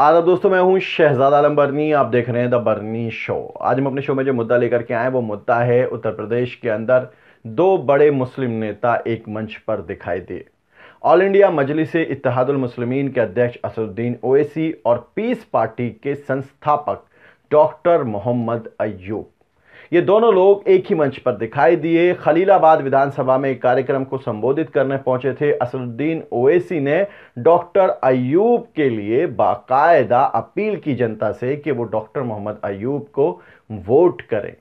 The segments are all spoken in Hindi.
आदाब दोस्तों मैं हूं शहजाद आलम बर्नी आप देख रहे हैं द बर्नी शो आज हम अपने शो में जो मुद्दा लेकर के आए वो मुद्दा है उत्तर प्रदेश के अंदर दो बड़े मुस्लिम नेता एक मंच पर दिखाई दिए ऑल इंडिया मजलिस इतिहादुलमसलमिन के अध्यक्ष असदुद्दीन ओवैसी और पीस पार्टी के संस्थापक डॉक्टर मोहम्मद अयूब ये दोनों लोग एक ही मंच पर दिखाई दिए खलीलाबाद विधानसभा में एक कार्यक्रम को संबोधित करने पहुंचे थे असदुद्दीन ओवैसी ने डॉक्टर अयूब के लिए बाकायदा अपील की जनता से कि वो डॉक्टर मोहम्मद अयूब को वोट करें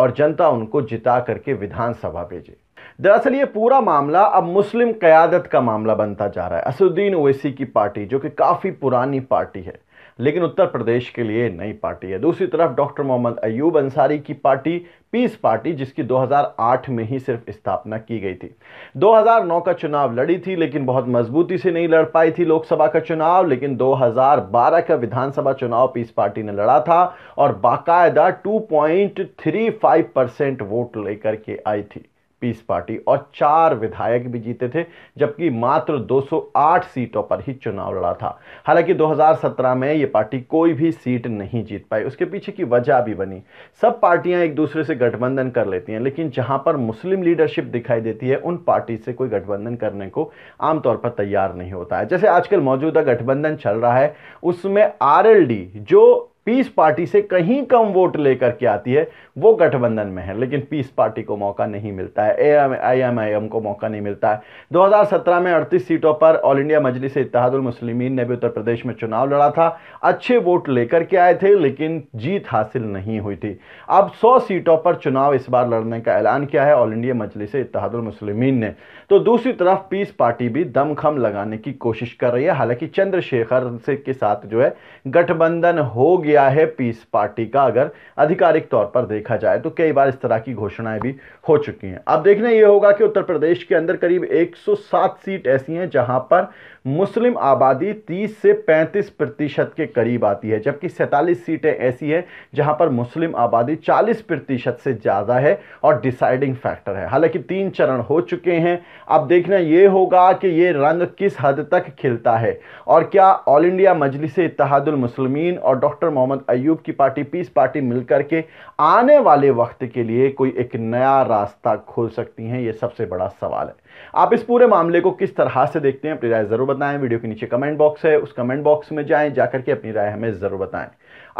और जनता उनको जिता करके विधानसभा भेजे दरअसल ये पूरा मामला अब मुस्लिम क़्यादत का मामला बनता जा रहा है असुद्दीन ओवैसी की पार्टी जो कि काफ़ी पुरानी पार्टी है लेकिन उत्तर प्रदेश के लिए नई पार्टी है दूसरी तरफ डॉक्टर मोहम्मद अयूब अंसारी की पार्टी पीस पार्टी जिसकी 2008 में ही सिर्फ स्थापना की गई थी 2009 का चुनाव लड़ी थी लेकिन बहुत मजबूती से नहीं लड़ पाई थी लोकसभा का चुनाव लेकिन 2012 का विधानसभा चुनाव पीस पार्टी ने लड़ा था और बाकायदा 2.35 परसेंट वोट लेकर के आई थी पीस पार्टी और चार विधायक भी जीते थे जबकि मात्र 208 सीटों पर ही चुनाव लड़ा था हालांकि 2017 में ये पार्टी कोई भी सीट नहीं जीत पाई उसके पीछे की वजह भी बनी सब पार्टियां एक दूसरे से गठबंधन कर लेती हैं लेकिन जहां पर मुस्लिम लीडरशिप दिखाई देती है उन पार्टी से कोई गठबंधन करने को आमतौर पर तैयार नहीं होता है जैसे आजकल मौजूदा गठबंधन चल रहा है उसमें आर जो पीस पार्टी से कहीं कम वोट लेकर के आती है वो गठबंधन में है लेकिन पीस पार्टी को मौका नहीं मिलता है ए को मौका नहीं मिलता है 2017 में 38 सीटों पर ऑल इंडिया मजलिस इतिहादुल मुस्लिमीन ने भी उत्तर प्रदेश में चुनाव लड़ा था अच्छे वोट लेकर के आए थे लेकिन जीत हासिल नहीं हुई थी अब सौ सीटों पर चुनाव इस बार लड़ने का ऐलान किया है ऑल इंडिया मजलिस इतिहादुल मुस्लिमीन ने तो दूसरी तरफ पीस पार्टी भी दमखम लगाने की कोशिश कर रही है हालांकि चंद्रशेखर से के साथ जो है गठबंधन हो गया गया है पीस पार्टी का अगर आधिकारिक तौर पर देखा जाए तो कई बार इस तरह की घोषणाएं भी हो चुकी हैं अब देखना यह होगा कि उत्तर प्रदेश के अंदर करीब 107 सीट ऐसी हैं जहां पर मुस्लिम आबादी 30 से 35 प्रतिशत के करीब आती है जबकि सैंतालीस सीटें ऐसी हैं जहां पर मुस्लिम आबादी 40 प्रतिशत से ज़्यादा है और डिसाइडिंग फैक्टर है हालांकि तीन चरण हो चुके हैं अब देखना ये होगा कि ये रंग किस हद तक खिलता है और क्या ऑल इंडिया मजलिस इतिहादुल मुस्लिमीन और डॉक्टर मोहम्मद अयूब की पार्टी पीस पार्टी मिलकर के आने वाले वक्त के लिए कोई एक नया रास्ता खोल सकती हैं यह सबसे बड़ा सवाल है आप इस पूरे मामले को किस तरह से देखते हैं अपनी राय ज़रूर बताएं वीडियो के नीचे कमेंट बॉक्स है उस कमेंट बॉक्स में जाएं जाकर के अपनी राय हमें ज़रूर बताएं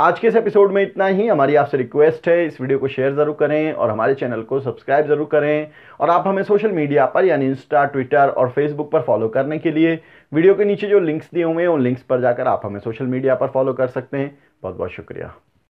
आज के इस एपिसोड में इतना ही हमारी आपसे रिक्वेस्ट है इस वीडियो को शेयर ज़रूर करें और हमारे चैनल को सब्सक्राइब ज़रूर करें और आप हमें सोशल मीडिया पर यानी इंस्टा ट्विटर और फेसबुक पर फॉलो करने के लिए वीडियो के नीचे जो लिंक्स दिए हुए हैं उन लिंक्स पर जाकर आप हमें सोशल मीडिया पर फॉलो कर सकते हैं बहुत बहुत शुक्रिया